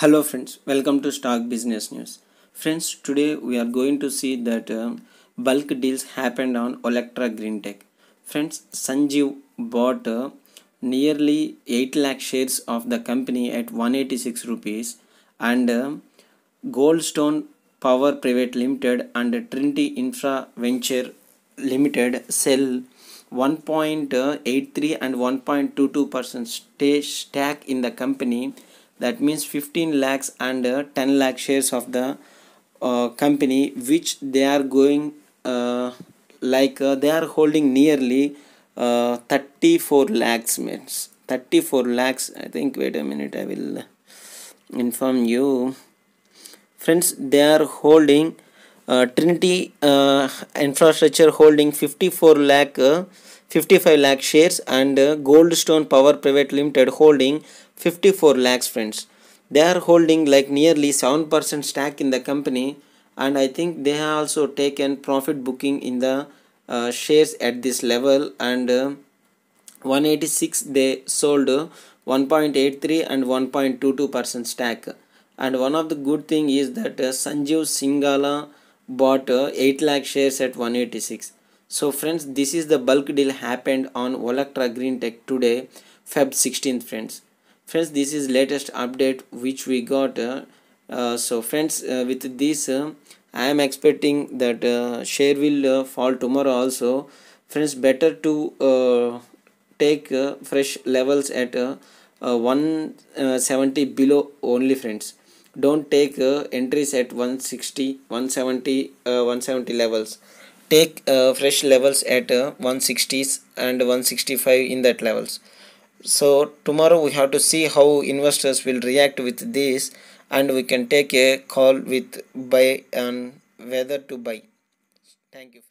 hello friends welcome to stock business news friends today we are going to see that uh, bulk deals happened on Electra Tech. friends Sanjeev bought uh, nearly 8 lakh shares of the company at 186 rupees and uh, Goldstone Power Private Limited and Trinity Infra Venture Limited sell 1.83 uh, and 1.22% stack in the company that means 15 lakhs and uh, 10 lakh shares of the uh, company which they are going uh, like uh, they are holding nearly uh, 34 lakhs means 34 lakhs i think wait a minute i will inform you friends they are holding uh, trinity infrastructure holding 54 lakh 55 lakh shares and uh, Goldstone Power Private Limited holding 54 lakhs friends. They are holding like nearly 7% stack in the company and I think they have also taken profit booking in the uh, shares at this level and uh, 186 they sold uh, 1.83 and 1.22% stack and one of the good thing is that uh, Sanjeev Singala bought 8 lakh shares at 186 so friends, this is the bulk deal happened on Volactra Green Tech today, Feb 16th friends. Friends, this is latest update which we got. Uh, uh, so friends, uh, with this, uh, I am expecting that uh, share will uh, fall tomorrow also. Friends, better to take fresh levels at 170 below only friends. Don't take entries at 160, 170, 170 levels take uh, fresh levels at uh, 160s and 165 in that levels so tomorrow we have to see how investors will react with this and we can take a call with buy and whether to buy thank you